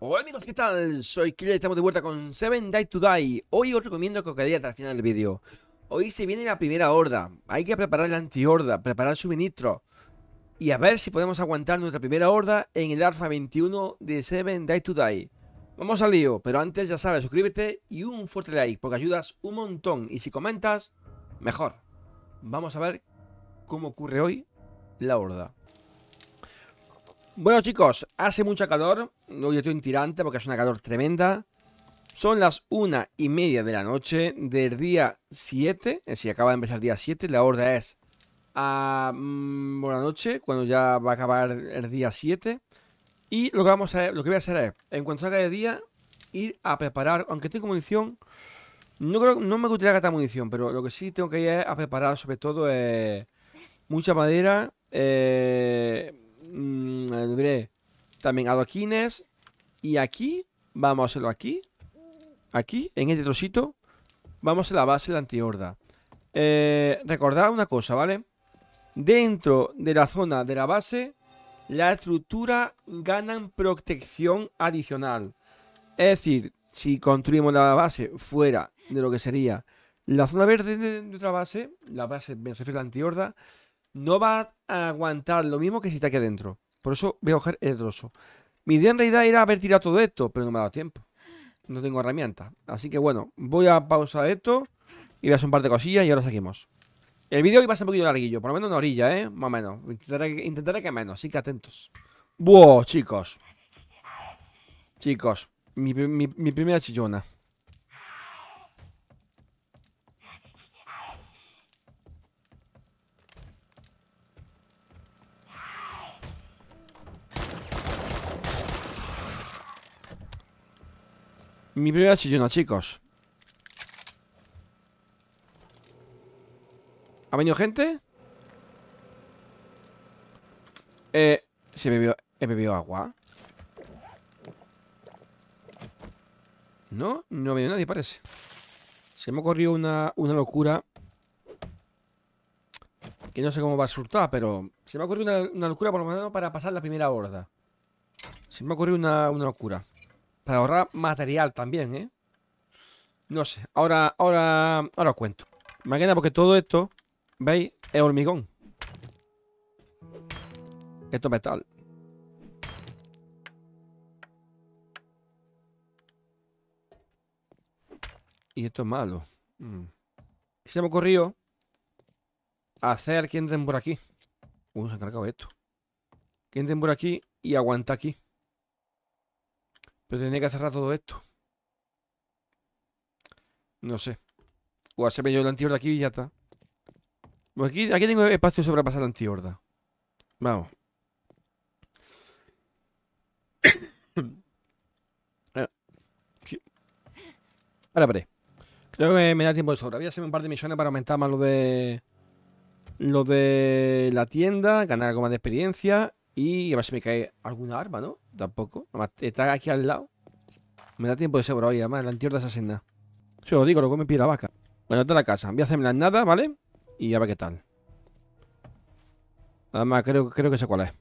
Hola amigos, ¿qué tal? Soy Killer y estamos de vuelta con 7 Die to Die. Hoy os recomiendo que os quedéis hasta el final del vídeo. Hoy se viene la primera horda. Hay que preparar la anti horda, preparar suministro Y a ver si podemos aguantar nuestra primera horda en el Alfa 21 de 7 Die to Die. Vamos al lío, pero antes ya sabes, suscríbete y un fuerte like, porque ayudas un montón. Y si comentas, mejor. Vamos a ver cómo ocurre hoy la horda. Bueno chicos, hace mucha calor, hoy estoy en tirante porque es una calor tremenda. Son las una y media de la noche del día 7, es decir, acaba de empezar el día 7, la horda es a ah, mm, buena noche, cuando ya va a acabar el día 7. Y lo que, vamos a, lo que voy a hacer es, en cuanto salga de día, ir a preparar, aunque tengo munición, no, creo, no me gustaría gastar munición, pero lo que sí tengo que ir a preparar sobre todo es... Eh, mucha madera. Eh, Mm, eh, también adoquines. Y aquí, vamos a hacerlo aquí. Aquí, en este trocito, vamos a la base de antihorda. Eh, recordad una cosa, ¿vale? Dentro de la zona de la base, la estructura ganan protección adicional. Es decir, si construimos la base fuera de lo que sería la zona verde de nuestra base, la base me refiero a la antihorda, no va a aguantar lo mismo que si está aquí adentro. Por eso voy a coger el trozo. Mi idea en realidad era haber tirado todo esto, pero no me ha dado tiempo. No tengo herramienta. Así que bueno, voy a pausar esto y voy a hacer un par de cosillas y ahora seguimos. El vídeo iba va a ser un poquito larguillo, por lo menos una orilla, ¿eh? Más o menos. Intentaré, que menos, así que atentos. ¡Buah, chicos! Chicos, mi primera chillona. Mi primera chillona, chicos ¿Ha venido gente? Eh, se he bebido, he bebido agua No, no ha venido nadie, parece Se me ha ocurrido una, una locura que no sé cómo va a resultar, pero se me ha ocurrido una, locura por lo menos para pasar la primera horda. Se me ha ocurrido una, una locura. Para ahorrar material también, ¿eh? No sé, ahora, ahora, ahora os cuento. Imagina porque todo esto, ¿veis? Es hormigón. Esto es metal. Y esto es malo. Mm. Se me ocurrido hacer que entren por aquí. Uy, se ha cargado esto. Que entren por aquí y aguanta aquí. Pero tenía que cerrar todo esto. No sé. O hacerme yo la antihorda aquí y ya está. Pues aquí, tengo espacio sobre pasar la antihorda. Vamos. Ah, Ahora paré Creo que me da tiempo de sobra. Voy a hacer un par de misiones para aumentar más lo de. Lo de la tienda, ganar algo más de experiencia y a ver si me cae alguna arma, ¿no? Tampoco. más, está aquí al lado. Me da tiempo de seguro hoy, además, la de asesina. Se lo digo, lo come pie la vaca. Bueno, está la casa. Voy a hacerme la nada, ¿vale? Y a ver qué tal. Nada creo, creo que sé cuál es.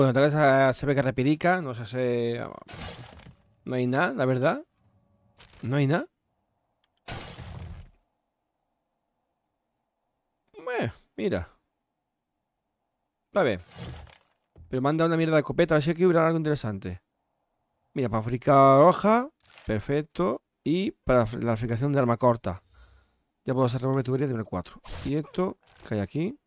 Bueno, tal vez se ve que repidica, no sé si... No hay nada, la verdad. No hay nada. mira. Vale. Pero manda una mierda de escopeta, a ver si aquí hubiera algo interesante. Mira, para fabricar hoja, perfecto. Y para la fabricación de arma corta. Ya puedo hacer revolver tubería de nivel 4. Y esto que hay aquí.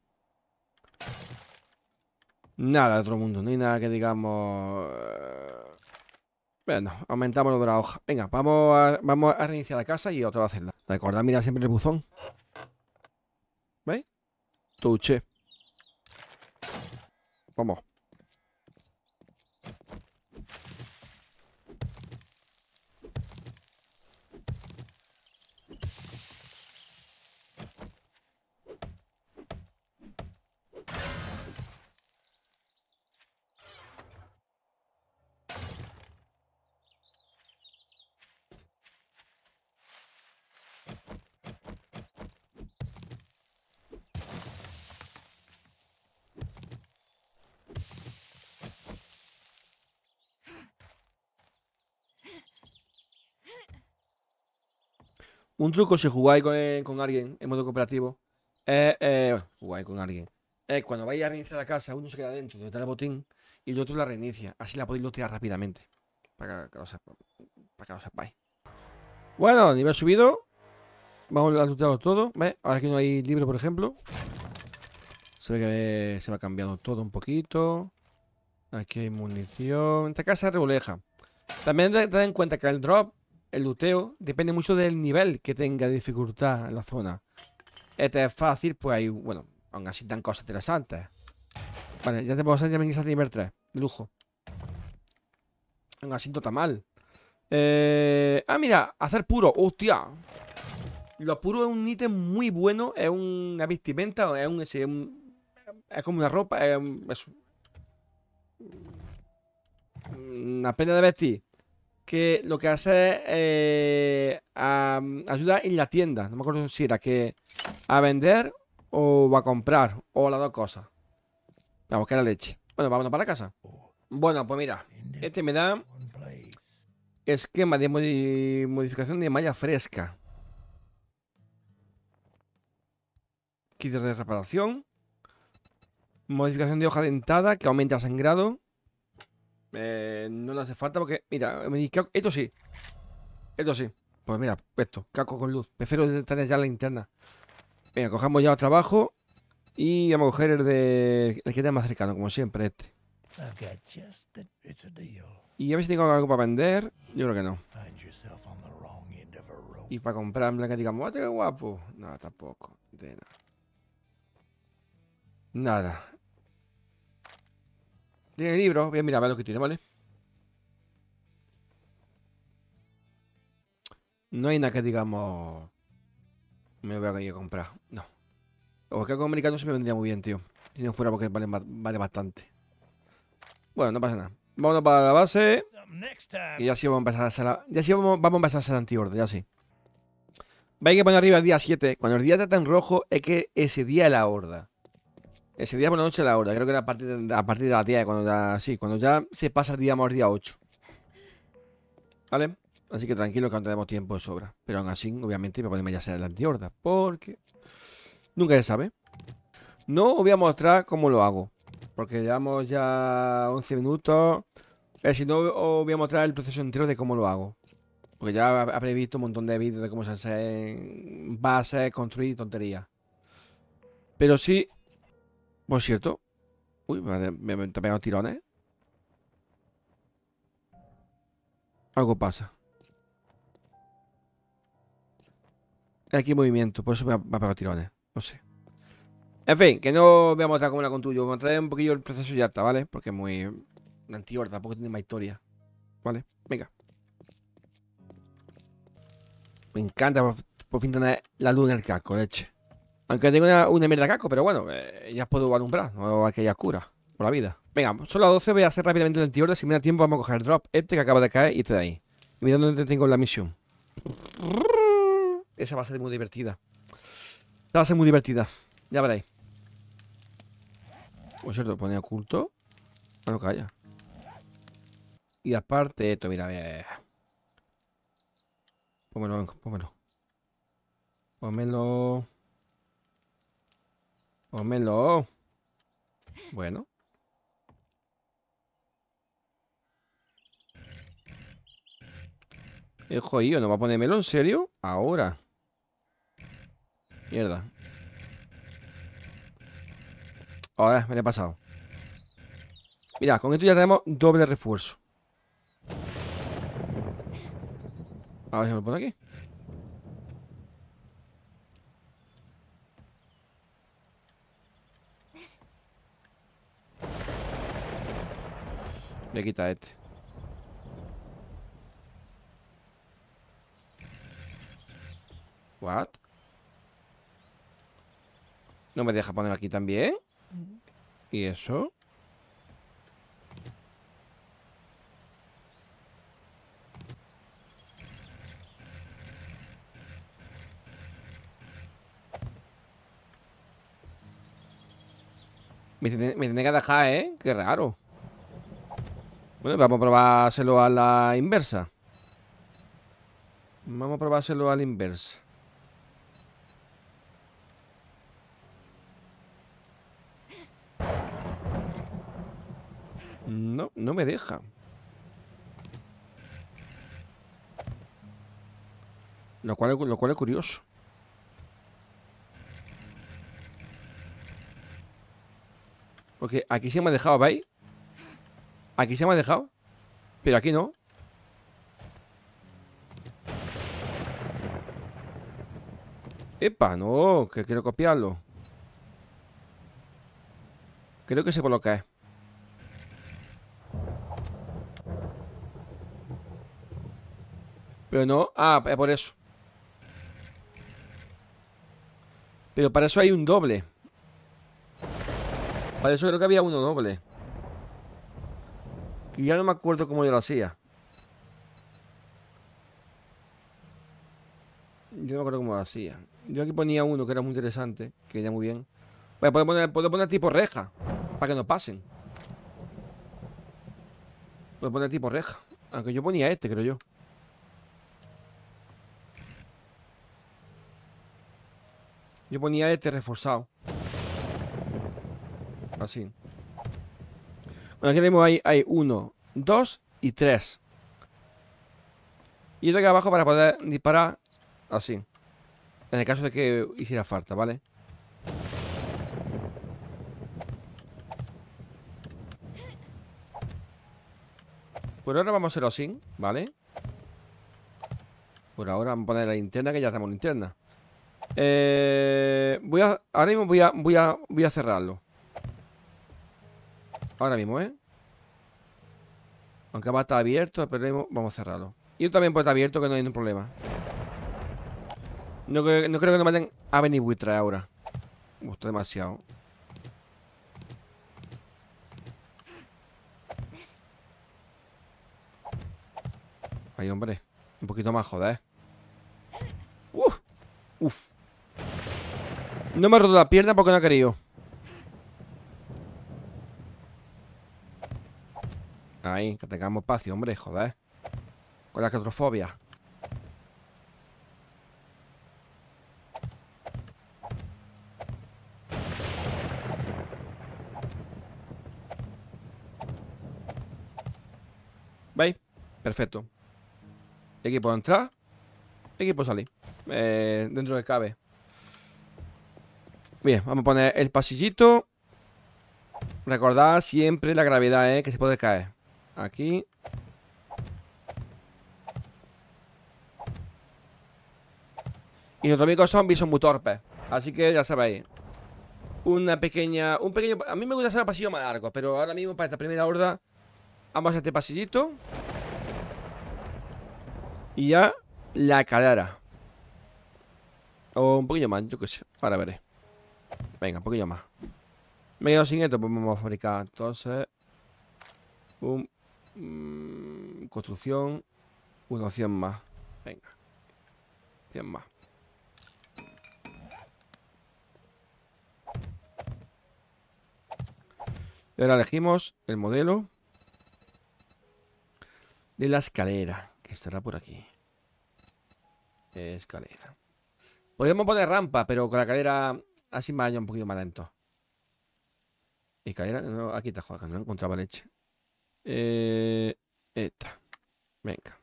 Nada de otro mundo, no hay nada que digamos... Eh, bueno, aumentamos lo de la hoja. Venga, vamos a, reiniciar la casa y otra vez a hacerla. Recordad mira siempre el buzón. ¿Veis? Tuche. Vamos. Un truco si jugáis con, eh, alguien en modo cooperativo. Eh, jugáis con alguien. cuando vais a reiniciar la casa, uno se queda dentro donde está el botín y el otro la reinicia. Así la podéis lootear rápidamente. Para que, os sepáis. Para que Bueno, nivel subido. Vamos a lootearlo todo. Ahora aquí no hay libro, por ejemplo. Se ve que se va cambiado todo un poquito. Aquí hay munición. Esta casa es También ten en cuenta que el drop el luteo depende mucho del nivel que tenga dificultad en la zona. Este es fácil, pues hay, bueno, aún así dan cosas interesantes. Vale, ya te puedo hacer ya a nivel 3. Lujo. Aún así no está mal. Eh... Ah, mira, hacer puro. ¡Hostia! Lo puro es un ítem muy bueno. Es una vestimenta, es un... Es, como una ropa, es, un, es de vestir que lo que hace eh, mm, ayuda en la tienda. No me acuerdo si era que a vender o a comprar o las dos cosas. Vamos, que la leche. Bueno, vámonos para la casa. Bueno, pues mira, este me da esquema de modificación de malla fresca. Kit de reparación. Modificación de hoja dentada que aumenta el sangrado. Eh, no le hace falta porque, mira, esto sí. Esto sí. Pues mira, esto, caco con luz. Prefiero tener ya la linterna. Venga, cojamos ya el trabajo. Y vamos a coger el de. que tenga más cercano, como siempre, este. Y a ver si tengo algo para vender. Yo creo que no. Y para comprar, en que digamos, ah, este qué guapo! No, tampoco. nada. Nada. Tiene libro, Voy a mirar a ver lo que tiene, ¿vale? No hay nada que digamos... Me voy a ir a comprar. No. O que americano se me vendría muy bien, tío. Si no fuera porque vale, bastante. Bueno, no pasa nada. Vámonos para la base. Y así vamos a empezar a hacer la... Ya sí vamos, vamos a empezar a ya sí. Vais a poner arriba el día 7. Cuando el día está tan rojo es que ese día es la horda. Ese día por la noche la hora, creo que era a partir de, a partir las 10, cuando ya, sí, cuando ya se pasa el día, más día 8. ¿Vale? Así que tranquilo que aún tenemos tiempo de sobra. Pero aún así, obviamente, me ponemos ya a ser la antihorda, porque nunca se sabe. No os voy a mostrar cómo lo hago, porque llevamos ya 11 minutos. si no, os voy a mostrar el proceso entero de cómo lo hago. Porque ya habréis visto un montón de vídeos de cómo se hacen bases, construir tonterías. Pero sí por cierto. Uy, me, me, pegado tirones. ¿eh? Algo pasa. Aquí hay movimiento, por eso me ha, pegado tirones. ¿eh? No sé. En fin, que no voy a mostrar como la construyo. vamos a traer un poquillo el proceso ya está, ¿vale? Porque es muy Una antiguo, porque tiene más historia. ¿Vale? Venga. Me encanta por, por fin tener la luz en el casco, leche. Aunque tengo una, una mierda caco, pero bueno, eh, ya puedo alumbrar, no hay que cura por la vida. Venga, son las 12, voy a hacer rápidamente el tiro Si me da tiempo, vamos a coger el drop, este que acaba de caer y este de ahí. mira dónde tengo la misión. Esa va a ser muy divertida. Esta va a ser muy divertida. Ya veréis. Por cierto, pone oculto. No ah, no calla. Y aparte, esto, mira, mira. Pónmelo, pónmelo. Pónmelo. Cómelo. Bueno. El jodido, ¿no va a poner ¿En serio? Ahora. Mierda. Ahora, me lo he pasado. Mira, con esto ya tenemos doble refuerzo. A ver si me lo pone aquí. Le quita este. What? ¿No me deja poner aquí también? ¿Y eso? Me, me tiene que dejar, ¿eh? Qué raro. Bueno, vamos a probárselo a la inversa. Vamos a probárselo a la inversa. No, no me deja. Lo cual, lo cual es curioso. Porque aquí sí me ha dejado, ¿veis? Aquí se me ha dejado. Pero aquí no. Epa, no, que quiero copiarlo. Creo que se coloca Pero no, ah, es por eso. Pero para eso hay un doble. Para eso creo que había uno doble. Y ya no me acuerdo cómo yo lo hacía. Yo no me acuerdo cómo lo hacía. Yo aquí ponía uno que era muy interesante, que venía muy bien. Bueno, puedo poner, puedo poner tipo reja, para que no pasen. Puedo poner tipo reja. Aunque yo ponía este, creo yo. Yo ponía este reforzado. Así aquí tenemos ahí, hay 1, 2 y tres Y doy abajo para poder disparar así. En el caso de que hiciera falta, ¿vale? Por ahora vamos a hacerlo así, ¿vale? Por ahora vamos a poner la linterna, que ya tenemos linterna. Eh, voy a, ahora mismo voy voy a, voy a cerrarlo. Ahora mismo, ¿eh? Aunque va a estar abierto, pero vamos a cerrarlo. Y también puede estar abierto, que no hay ningún problema. No, creo, que nos manden a venir ahora. Me gusta demasiado. Ay, hombre. Un poquito más, joder. Uf. Uf. No me ha roto la pierna porque no ha querido. Ahí, que tengamos espacio, hombre, joder. Con la catrofobia ¿Veis? Perfecto. Equipo aquí puedo entrar. equipo aquí salir. Eh, dentro que cabe. Bien, vamos a poner el pasillito. Recordad siempre la gravedad, ¿eh? Que se puede caer. Aquí. Y nuestros amigos zombies son muy torpes. Así que ya sabéis. Una pequeña... Un pequeño... A mí me gusta hacer Un pasillo más largo. Pero ahora mismo para esta primera horda... Vamos a este pasillito. Y ya... La calara. O un poquillo más, yo qué sé. Ahora veré. Venga, un poquillo más. Me quedo sin esto, pues vamos a fabricar. Entonces... Un Mm, construcción. Bueno, 100 más. Venga. 100 más. Y ahora elegimos el modelo de la escalera, que estará por aquí. Escalera. Podríamos poner rampa, pero con la escalera así vaya un poquito más lento. Y escalera, aquí está, joder, no encontraba leche. Eh, esta. Venga.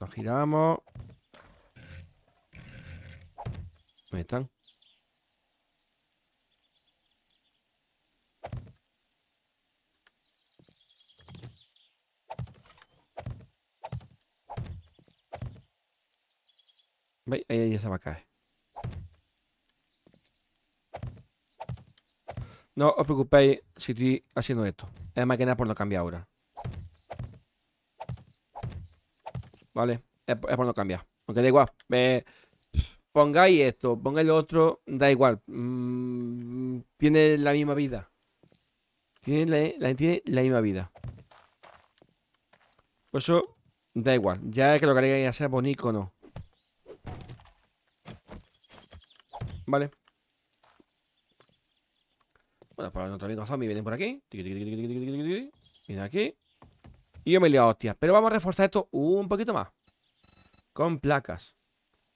lo giramos. metan están. ¿Veis? Ahí ya se va a caer. No os preocupéis si estoy haciendo esto. Es más que nada por no cambiar ahora. ¿Vale? Es, por no cambiar. Aunque da igual. pongáis esto, pongáis lo otro, da igual. Mm, tiene la misma vida. Tiene la, misma vida. Por eso, da igual. Ya que lo que ya sea bonito o no. Vale. Bueno, para nuestro amigo zombie vienen por aquí. Vienen aquí. Y yo me he liado hostia, Pero vamos a reforzar esto un poquito más. Con placas.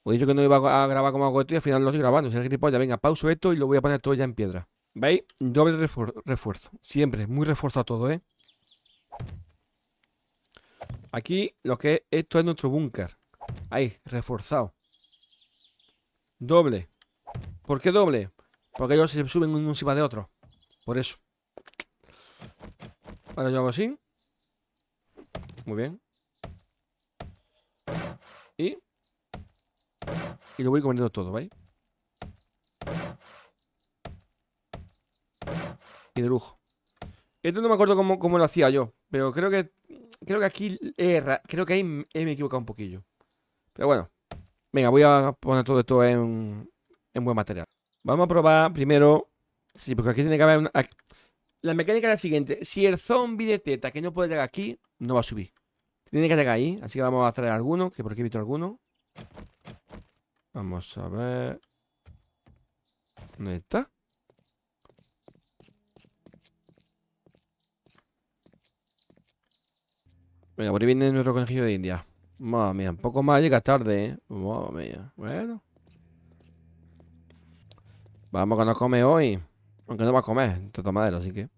Os he dicho que no iba a grabar como hago esto y al final lo estoy grabando. Si es ya venga, pauso esto y lo voy a poner todo ya en piedra. ¿Veis? Doble refuerzo. Siempre, muy reforzado todo, ¿eh? Aquí lo que es, esto es nuestro búnker. Ahí, reforzado. Doble. ¿Por qué doble? Porque ellos se suben uno encima de otro. Por eso. Ahora yo hago así. Muy bien. Y... Y lo voy comiendo todo, ¿veis? Y de lujo. Esto no me acuerdo cómo, lo hacía yo. Pero creo que. Creo que aquí Creo que ahí me he equivocado un poquillo. Pero bueno. Venga, voy a poner todo esto en, en buen material. Vamos a probar primero Sí, porque aquí tiene que haber una... La mecánica es la siguiente. Si el zombi de teta que no puede llegar aquí, no va a subir. Tiene que llegar ahí. Así que vamos a traer alguno, que por aquí he visto alguno. Vamos a ver... ¿Dónde está? Venga, por ahí viene nuestro conejillo de India. Madre mía, un poco más llega tarde, ¿eh? Madre mía. Bueno. Vamos que nos come hoy. Aunque no va a comer, toda madera, así que.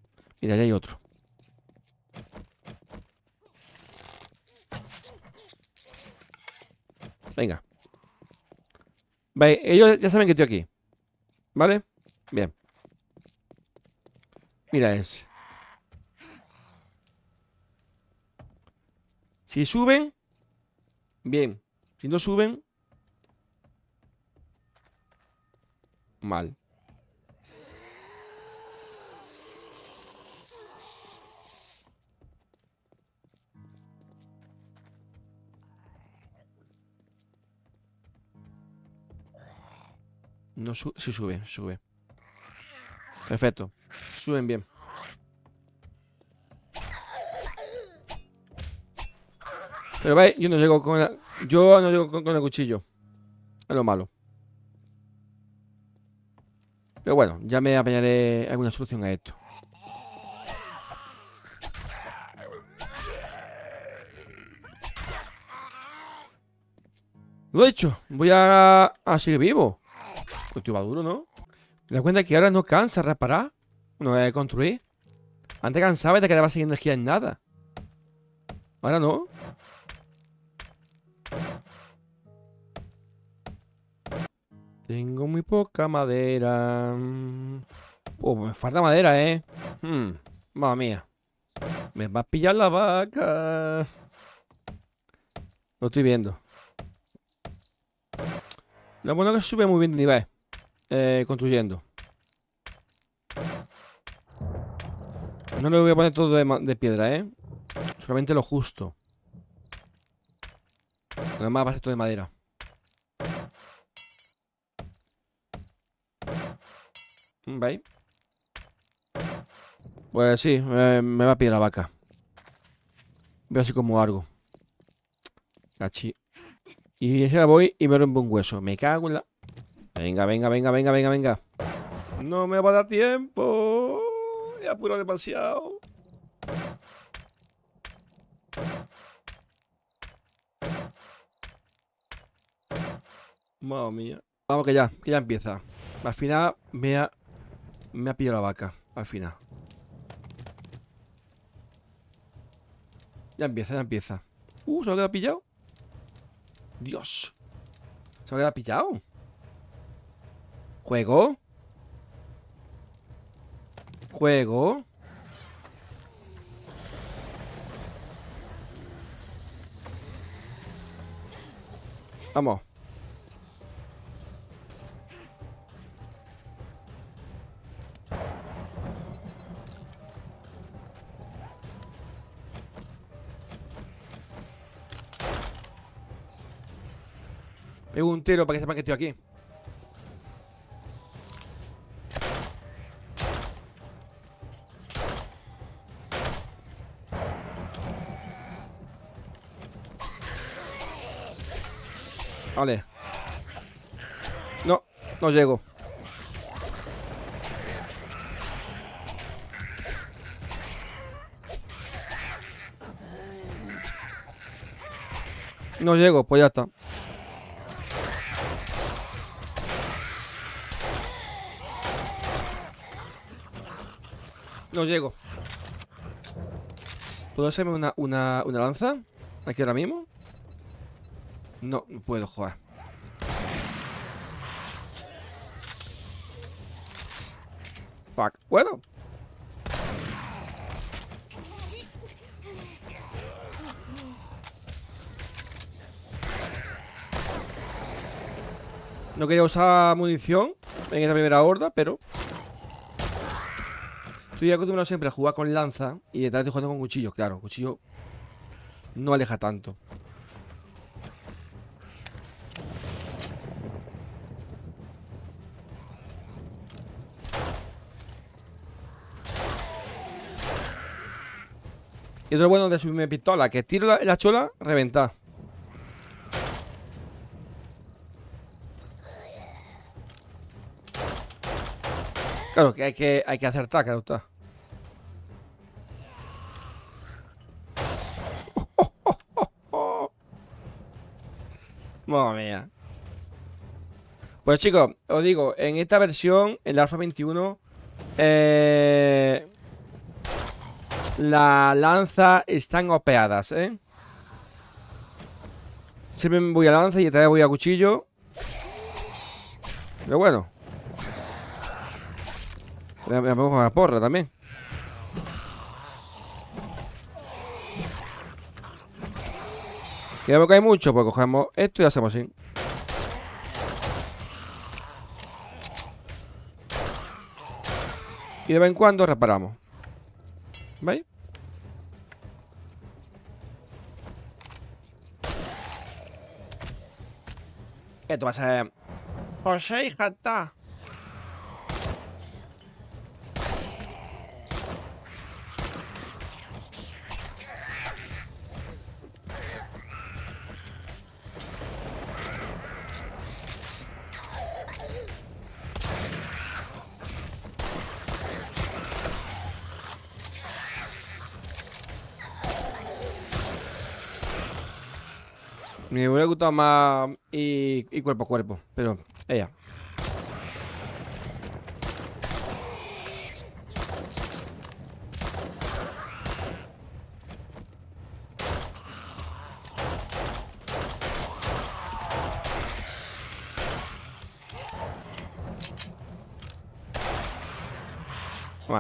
Mira, ahí hay otro. Venga. Vale, ellos ya saben que estoy aquí. ¿Vale? Bien. Mira ese. Si suben, bien. Si no suben, mal. No sube. sube, sube. Perfecto. Suben bien. Pero veis, yo no llego con Yo no llego con, el cuchillo. Es lo malo. Pero bueno, ya me apañaré alguna solución a esto. Lo he hecho. Voy a, a seguir vivo iba duro, ¿no? Me das cuenta que ahora no cansa reparar. No es construir. Antes cansaba y te quedaba sin energía en nada. Ahora no. Tengo muy poca madera. Mm. Oh, me falta madera, eh. Mm. Mamma mía. Me va a pillar la vaca. Lo estoy viendo. Lo bueno es que sube muy bien de nivel. Eh, construyendo. No le voy a poner todo de, piedra, ¿eh? Solamente lo justo. Lo más va a ser todo de madera. Mm, ¿Veis? Pues sí, me va a pillar la vaca. Veo así como algo. Cachi. Y ya voy y me rompo un hueso. Me cago en la... Venga, venga, venga, venga, venga, venga. No me va a dar tiempo. me apuro demasiado. Madre Vamos que ya, que ya empieza. Al final me ha, me ha pillado la vaca. Al final. Ya empieza, ya empieza. Uh, se lo ha pillado. Dios. Se lo ha pillado. Juego. Juego. Vamos. Pego un tiro para que sepan que estoy aquí. Vale. No, no llego. No llego, pues ya está. No llego. ¿Puedo hacerme una, una lanza? Aquí ahora mismo. No, puedo jugar. Fuck. ¿Puedo? No quería usar munición en esta primera horda, pero... Estoy acostumbrado siempre a jugar con lanza y detrás de jugando con cuchillo, claro. Cuchillo no aleja tanto. Y otro bueno de subirme pistola, que tiro la, chola, reventa Claro, que hay que, hay que acertar, claro está. mía. Pues chicos, os digo, en esta versión, en la Alpha 21, eh, la lanza están opeadas, ¿eh? Siempre voy a lanza y vez voy a cuchillo. Pero bueno. Me a porra también. Vemos que hay mucho? Pues cogemos esto y hacemos así. Y de vez en cuando reparamos. ¿Veis? tú vas a...? José y está... Me hubiera gustado más y, cuerpo a cuerpo, pero ella.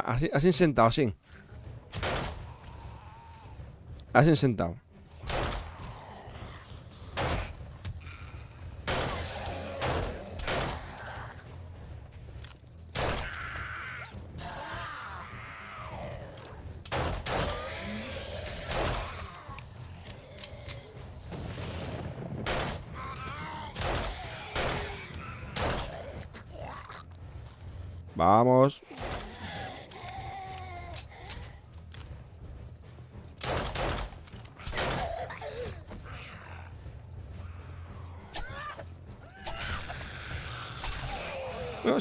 Así, así sentado, así. Así sentado.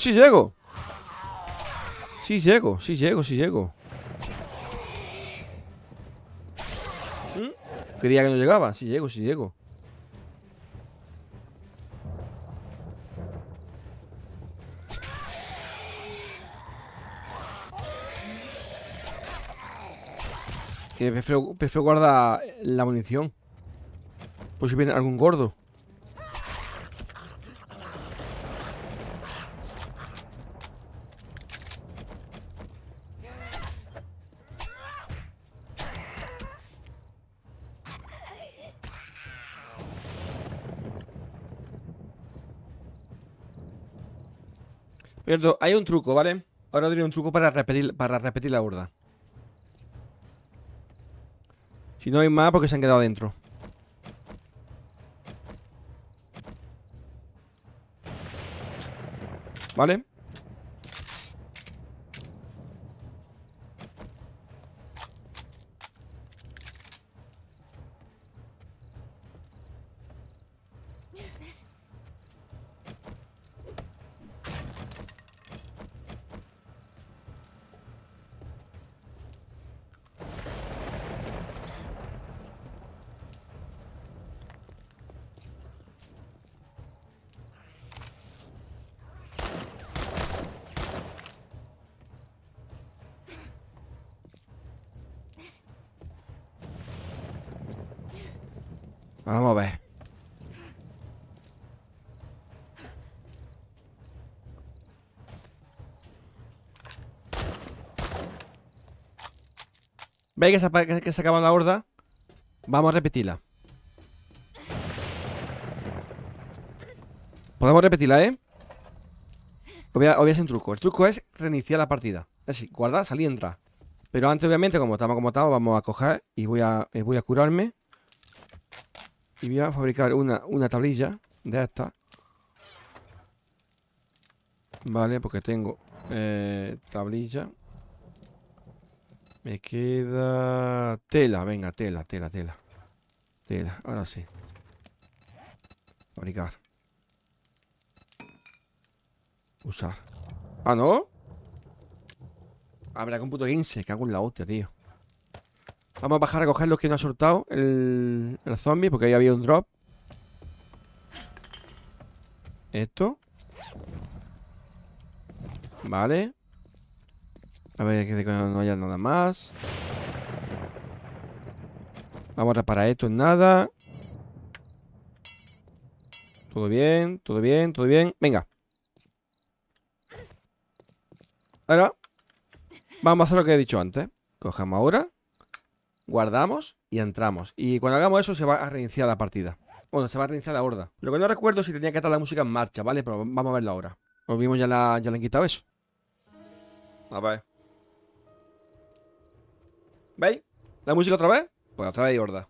sí llego. Sí llego, sí llego, sí llego. ¿Mm? Creía que no llegaba. Sí llego, sí llego. Que prefiero, prefiero guardar la munición. Por si viene algún gordo. hay un truco, ¿vale? Ahora diré un truco para repetir, para repetir la horda. Si no hay más, porque se han quedado dentro? ¿Vale? Vamos a ver. ¿Veis que se, acaba la horda? Vamos a repetirla. Podemos repetirla, ¿eh? Obviamente es un truco. El truco es reiniciar la partida. Es decir, guardar, salir y entrar. Pero antes, obviamente, como estamos como estamos, vamos a coger y voy a, y voy a curarme y voy a fabricar una, una tablilla de esta. Vale, porque tengo eh, tablilla. Me queda tela, venga, tela, tela, tela. Tela, ahora sí. Fabricar. Usar. ¿Ah, no? Habrá un puto 15, cago en la hostia, tío. Vamos a bajar a coger los que no ha soltado el, zombie, porque ahí había un drop. Esto. Vale. A ver, que no haya nada más. Vamos a reparar esto en nada. Todo bien, todo bien, todo bien. Venga. Ahora, vamos a hacer lo que he dicho antes. Cogemos ahora guardamos y entramos. Y cuando hagamos eso se va a reiniciar la partida. Bueno, se va a reiniciar la horda. Lo que no recuerdo es si tenía que estar la música en marcha, ¿vale? Pero vamos a verla ahora. Nos vimos ya la, ya le han quitado eso. A ver. ¿Veis? ¿La música otra vez? Pues otra vez hay horda.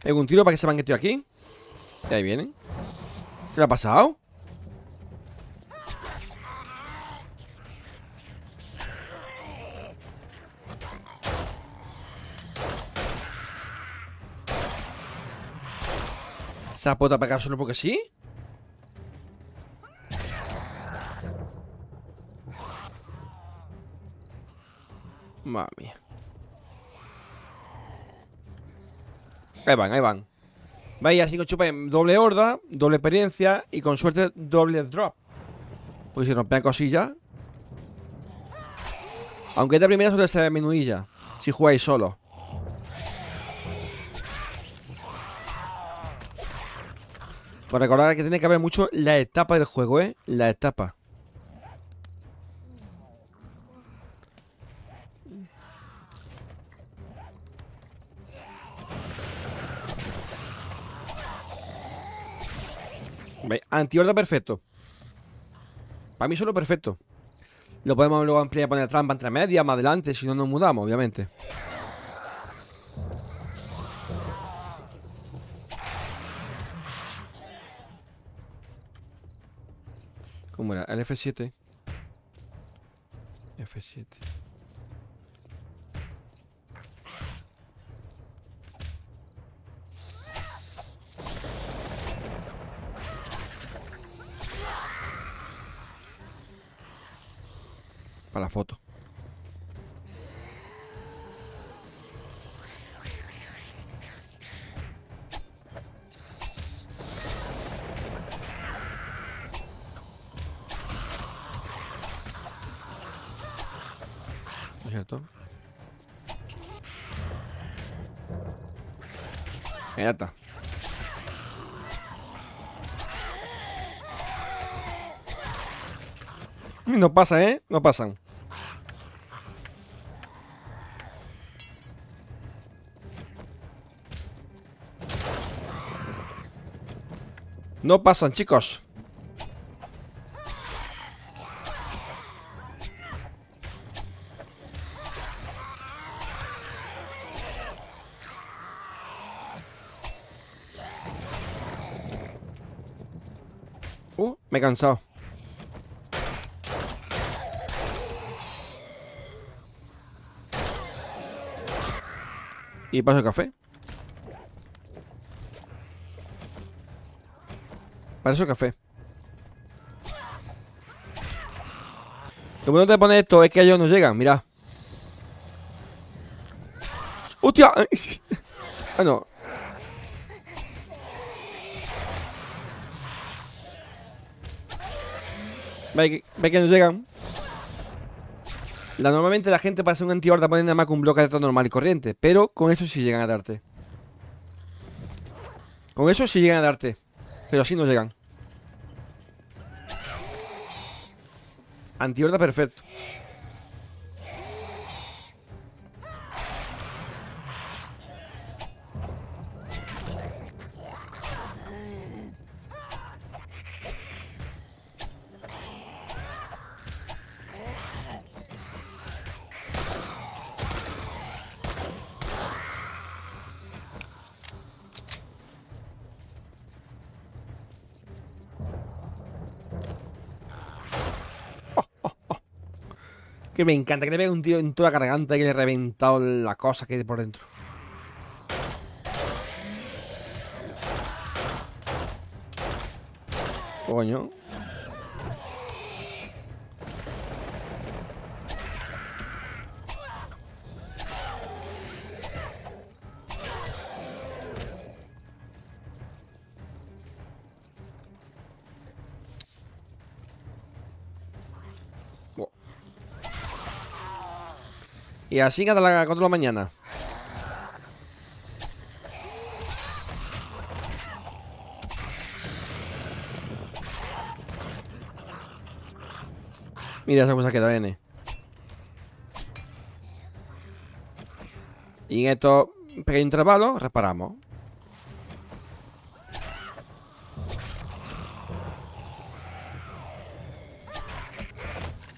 Tengo un tiro para que se que estoy aquí. Y ahí vienen. ¿Qué le ha pasado? ¿Se la puedo apagar solo porque sí? Mami. Ahí van, ahí van. Vaya, que chupas, doble horda, doble experiencia y con suerte doble drop. Pues si rompen cosillas. Aunque esta primera suele ser menudilla, si jugáis solo. Pues recordar que tiene que haber mucho la etapa del juego, ¿eh? La etapa. antihorda perfecto. Para mí solo perfecto. Lo podemos luego ampliar, poner trampa entre media, más adelante, si no nos mudamos, obviamente. F7. F7. Para la foto. No pasa, ¿eh? No pasan. No pasan, chicos. Me he cansado Y paso el café. Para eso café. Lo bueno de poner esto es que ellos no llegan, mira. ¡Hostia! ah, no. Ve, que nos llegan. normalmente la gente pasa un antihorda poniendo nada más que un bloque de todo normal y corriente. Pero con eso sí llegan a darte. Con eso sí llegan a darte. Pero así no llegan. Antihorda perfecto. Que me encanta, que le vea un tiro en toda la garganta y que le he reventado la cosa que hay por dentro. Coño. Y así hasta la 4 de la mañana. Mira esa cosa que da N. Y en estos pequeños intervalos reparamos.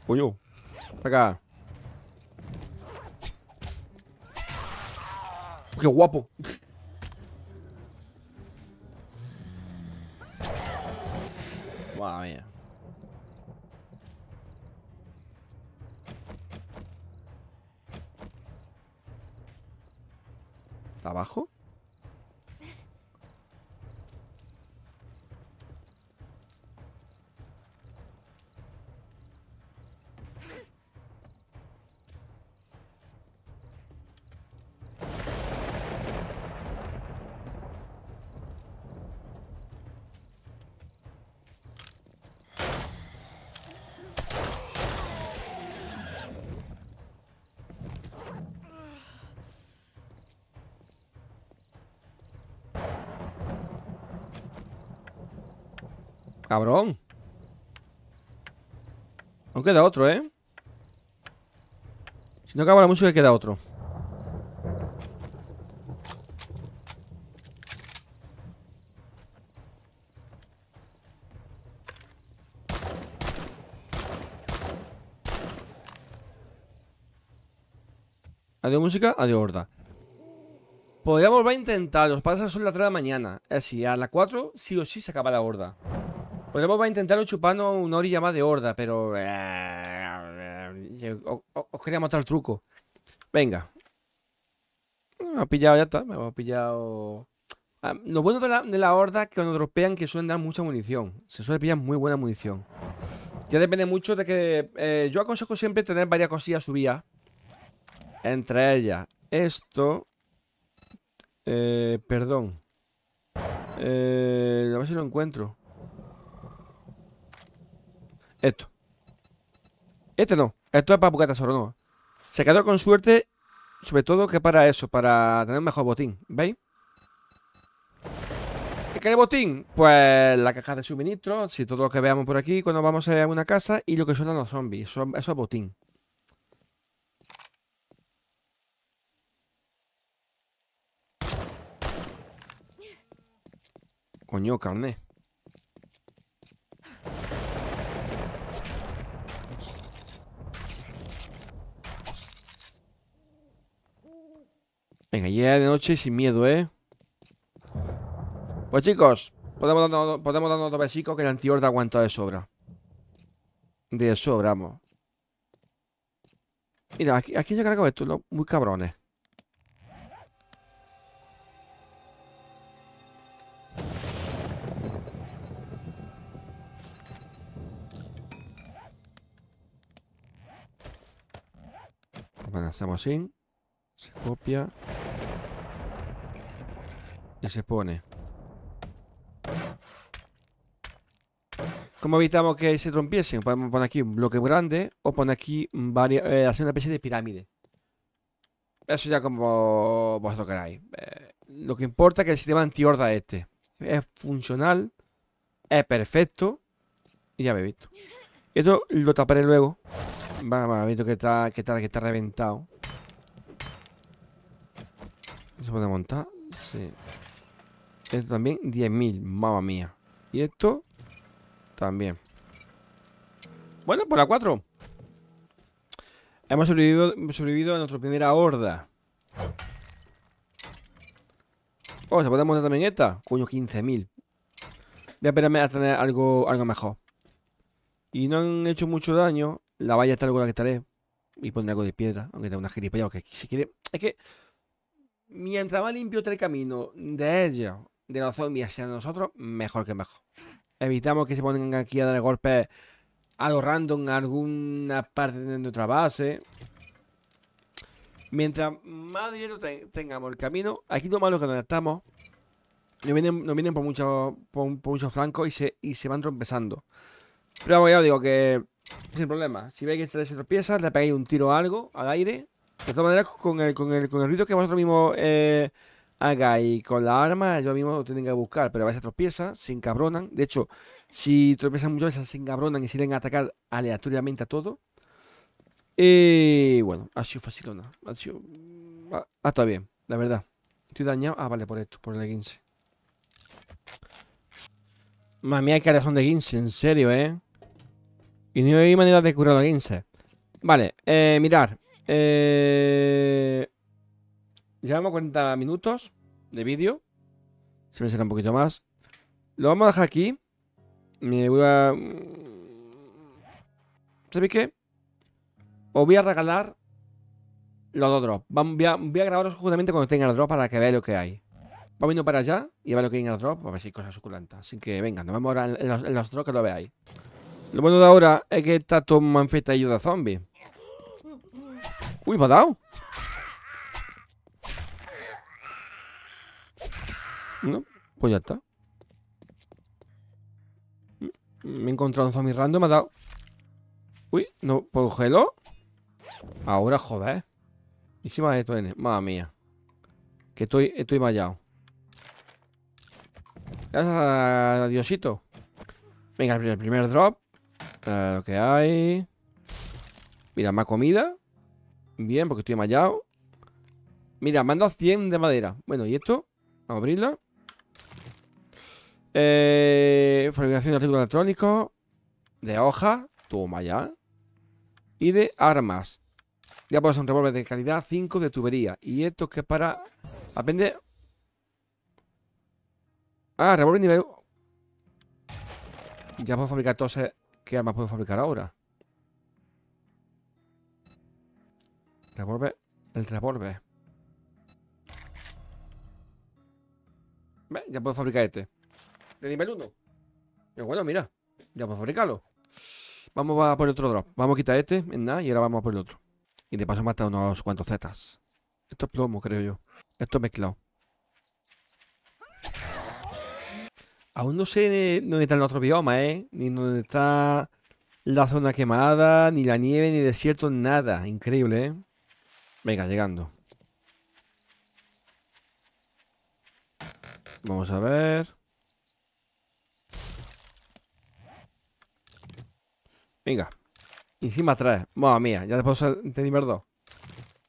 ¡Uy! Oh. Para ¡Qué guapo! Madre mía. ¿Abajo? Cabrón. No queda otro, ¿eh? Si no acaba la música queda otro. Adiós música, adiós horda. Podríamos va a intentar, los pasas son las 3 de la mañana. Es decir, a las 4 sí o sí se acaba la horda. Podemos va a intentarlo chupando una orilla más de horda, pero... Eh, eh, Os, quería mostrar el truco. Venga. Me ha pillado, ya está. Me ha pillado... Ah, lo bueno de la, de la horda que cuando dropean que suelen dar mucha munición. Se suele pillar muy buena munición. Ya depende mucho de que... Eh, yo aconsejo siempre tener varias cosillas subidas. Entre ellas, esto... Eh, perdón. Eh, a ver si lo encuentro. Esto. Este no. Esto es para buscar tesoro, no. quedó con suerte, sobre todo que para eso, para tener un mejor botín. ¿Veis? ¿Qué el botín? Pues la caja de suministro, si todo lo que veamos por aquí, cuando vamos a una casa y lo que suenan los zombies. Eso, eso es botín. Coño, carne. Venga, ya de noche sin miedo, ¿eh? Pues chicos, podemos darnos, podemos darnos otro besico que el antihorda aguanta de sobra. De sobra, vamos. Mira, aquí, aquí se carga cargado esto, muy cabrones. estamos sin. Se copia y se pone. ¿Cómo evitamos que se rompiesen? Podemos poner aquí un bloque grande o poner aquí eh, hacer una especie de pirámide. Eso ya como vosotros queráis. Eh, lo que importa es que el sistema antiorda este es funcional, es perfecto y ya he visto. Esto lo taparé luego. visto que está, que está, que está reventado. ¿Se puede montar? Sí. Esto también 10.000, mamma mía. Y esto también. Bueno, por pues la 4. Hemos sobrevivido, a nuestra primera horda. Oh, se puede montar también esta. Coño, 15.000. Voy a esperarme a tener algo, algo mejor. Y no han hecho mucho daño. La valla está algo la que estaré. Y pondré algo de piedra, aunque tenga una gilipollas. que si quiere. Es que. Mientras más limpio tres el camino de ella de los zombies hacia nosotros, mejor que mejor. Evitamos que se pongan aquí a dar golpes a los random en alguna parte de nuestra base. Mientras más directo tengamos el camino, aquí lo malo que nos estamos, nos vienen, vienen por muchos mucho flancos y se, van tropezando Pero ya os digo que sin problema. Si veis que se tropieza, le pegáis un tiro a algo al aire. De todas maneras, con el, con el, con el ruido que vosotros mismos eh, haga y con la arma yo mismo lo tienen que buscar, pero a veces tropiezan, se encabronan. De hecho, si tropiezan muchas veces, se encabronan y siguen a atacar aleatoriamente a todo. Y eh, bueno, ha sido no. Ha sido. Mm, ah, está bien, la verdad. Estoy dañado. Ah, vale, por esto, por el 15. Mami, hay son de 15, en serio, ¿eh? Y no hay manera de curar a 15. Vale, eh, mirar. Eh. Llevamos 40 minutos de vídeo. me será un poquito más. Lo vamos a dejar aquí. Me voy a... Mm, ¿Sabéis qué? Os voy a regalar los dos drops. Voy a, voy grabaros justamente cuando tenga el drop para que veáis lo que hay. Vamos viendo para allá y a ver lo que hay en el drop, a ver si hay cosas suculentas. Así que venga, nos vemos ahora en los, en los drops que lo veáis. Lo bueno de ahora es que está todo manfeta y yo de zombie. Uy, me ha dado. No, pues ya está. Me he encontrado un zombie random, me ha dado... Uy, no, ¿puedo cogerlo? Ahora, joder. ¿Y si más esto, N? Madre mía. Que estoy, estoy mallado. Gracias a Diosito. Venga, el primer, drop. lo que hay. Mira, más comida. Bien, porque estoy mallado. Mira, mando 100 de madera. Bueno, ¿y esto? Vamos a abrirla. Eh, fabricación de artículos electrónicos, de hoja, toma ya. Y de armas. Ya hacer un revólver de calidad 5 de tubería. Y esto que para... Aprende... Ah, revólver nivel... Ya puedo fabricar entonces... ¿Qué armas puedo fabricar ahora? Revolver El revólver. Ya puedo fabricar este de nivel 1. Pero bueno, mira, ya a fabricarlo. Vamos a por otro drop. Vamos a quitar este nada y ahora vamos a por el otro. Y de paso mata unos cuantos zetas. Esto es plomo, creo yo. Esto es mezclado. Aún no sé dónde está el otro bioma, ¿eh? Ni dónde está la zona quemada, ni la nieve, ni desierto, nada. Increíble, ¿eh? Venga, llegando. Vamos a ver. Venga. Encima 3, Mamma mía. Ya después de nivel 2.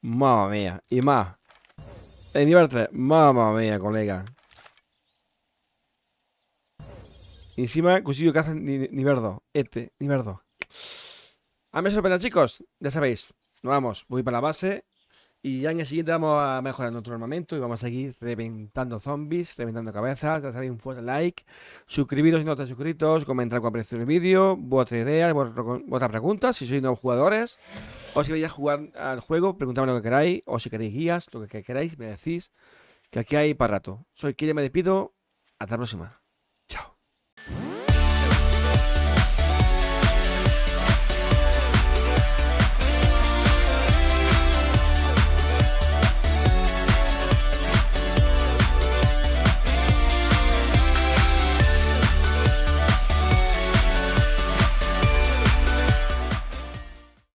Mamma mía. Y más. En nivel 3. Mamma mía, colega. Encima, cuchillo que hace nivel 2. Este, nivel 2. A mí me sorprende, chicos. Ya sabéis. Nos vamos. Voy para la base. Y ya en el siguiente vamos a mejorar nuestro armamento y vamos a seguir reventando zombies, reventando cabezas. Ya sabéis, un fuerte like, suscribiros si no estáis suscritos, comentar con aprecio el vídeo, vuestras ideas, vuestras preguntas, si sois nuevos jugadores, o si vais a jugar al juego, preguntadme lo que queráis, o si queréis guías, lo que queráis, me decís, que aquí hay para rato. Soy quien me despido, hasta la próxima.